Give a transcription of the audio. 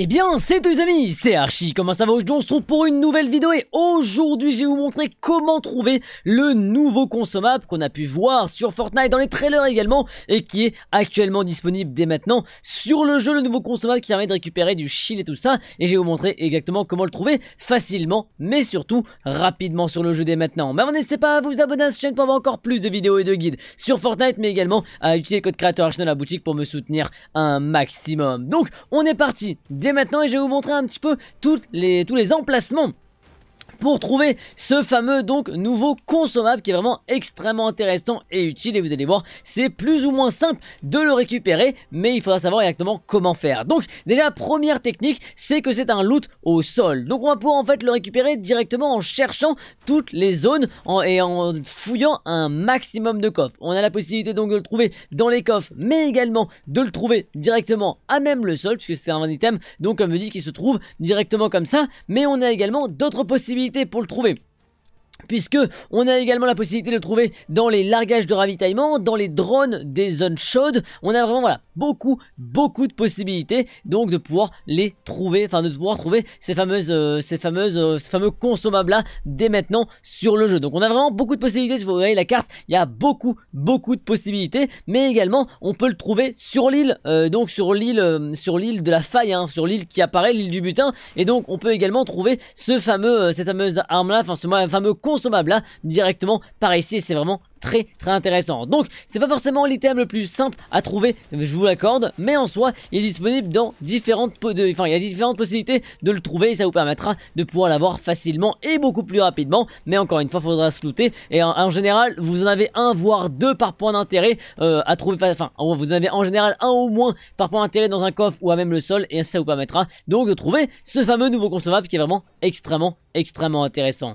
Eh bien, c'est tous les amis, c'est Archie, comment ça va Aujourd'hui on se trouve pour une nouvelle vidéo et aujourd'hui je vais vous montrer comment trouver le nouveau consommable qu'on a pu voir sur Fortnite dans les trailers également et qui est actuellement disponible dès maintenant sur le jeu, le nouveau consommable qui permet de récupérer du shield et tout ça et je vais vous montrer exactement comment le trouver facilement mais surtout rapidement sur le jeu dès maintenant. Mais n'hésitez pas à vous abonner à cette chaîne pour avoir encore plus de vidéos et de guides sur Fortnite mais également à utiliser le code créateur Archie dans la boutique pour me soutenir un maximum. Donc on est parti maintenant et je vais vous montrer un petit peu toutes les, tous les emplacements pour trouver ce fameux donc nouveau consommable qui est vraiment extrêmement intéressant et utile et vous allez voir c'est plus ou moins simple de le récupérer mais il faudra savoir exactement comment faire donc déjà première technique c'est que c'est un loot au sol donc on va pouvoir en fait le récupérer directement en cherchant toutes les zones et en fouillant un maximum de coffres on a la possibilité donc de le trouver dans les coffres mais également de le trouver directement à même le sol puisque c'est un item donc comme je dis qui se trouve directement comme ça mais on a également d'autres possibilités pour le trouver puisque on a également la possibilité de le trouver dans les largages de ravitaillement, dans les drones des zones chaudes. On a vraiment beaucoup, beaucoup de possibilités donc de pouvoir les trouver, enfin de pouvoir trouver ces fameuses, euh, ces fameuses, euh, fameux consommables là dès maintenant sur le jeu. Donc on a vraiment beaucoup de possibilités. Vous voyez la carte, il y a beaucoup, beaucoup de possibilités, mais également on peut le trouver sur l'île, euh, donc sur l'île, sur l'île de la faille, hein, sur l'île qui apparaît, l'île du butin, et donc on peut également trouver ce fameux, cette fameuse arme là, enfin ce fameux consommable là hein, directement par ici c'est vraiment très très intéressant. Donc c'est pas forcément l'item le plus simple à trouver, je vous l'accorde, mais en soi il est disponible dans différentes de, enfin il y a différentes possibilités de le trouver et ça vous permettra de pouvoir l'avoir facilement et beaucoup plus rapidement. Mais encore une fois faudra se looter et en, général vous en avez un voire deux par point d'intérêt euh, à trouver, enfin vous en avez en général un au moins par point d'intérêt dans un coffre ou à même le sol et ça vous permettra donc de trouver ce fameux nouveau consommable qui est vraiment extrêmement extrêmement intéressant